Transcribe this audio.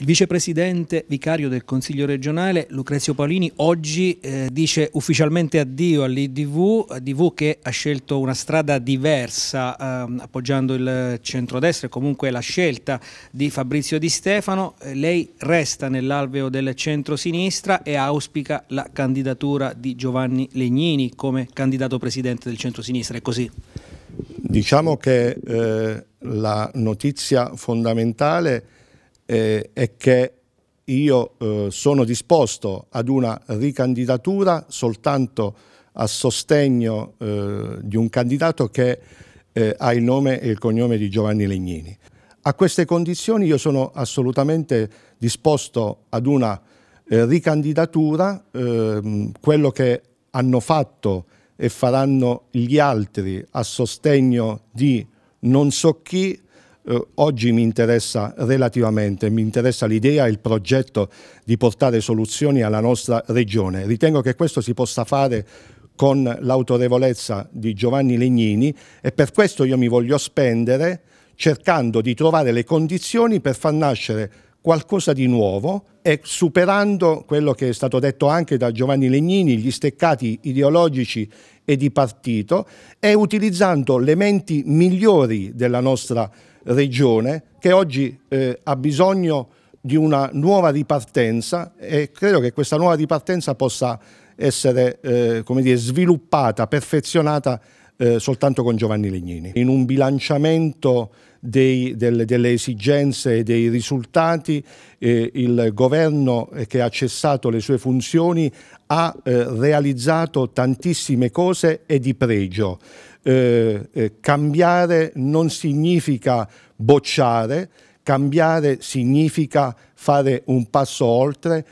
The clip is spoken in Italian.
Il vicepresidente vicario del Consiglio regionale Lucrezio Paolini oggi eh, dice ufficialmente addio all'IDV, ADV che ha scelto una strada diversa eh, appoggiando il centrodestra e comunque la scelta di Fabrizio Di Stefano. Eh, lei resta nell'alveo del centro-sinistra e auspica la candidatura di Giovanni Legnini come candidato presidente del centro-sinistra, è così? Diciamo che eh, la notizia fondamentale è eh, è che io eh, sono disposto ad una ricandidatura soltanto a sostegno eh, di un candidato che eh, ha il nome e il cognome di Giovanni Legnini. A queste condizioni io sono assolutamente disposto ad una eh, ricandidatura, ehm, quello che hanno fatto e faranno gli altri a sostegno di non so chi eh, oggi mi interessa relativamente, mi interessa l'idea e il progetto di portare soluzioni alla nostra regione. Ritengo che questo si possa fare con l'autorevolezza di Giovanni Legnini e per questo io mi voglio spendere cercando di trovare le condizioni per far nascere qualcosa di nuovo e superando quello che è stato detto anche da Giovanni Legnini, gli steccati ideologici e di partito e utilizzando le menti migliori della nostra regione regione che oggi eh, ha bisogno di una nuova ripartenza e credo che questa nuova ripartenza possa essere eh, dire, sviluppata, perfezionata eh, soltanto con Giovanni Legnini. In un bilanciamento dei, del, delle esigenze e dei risultati, eh, il governo eh, che ha cessato le sue funzioni ha eh, realizzato tantissime cose e di pregio. Eh, eh, cambiare non significa bocciare, cambiare significa fare un passo oltre,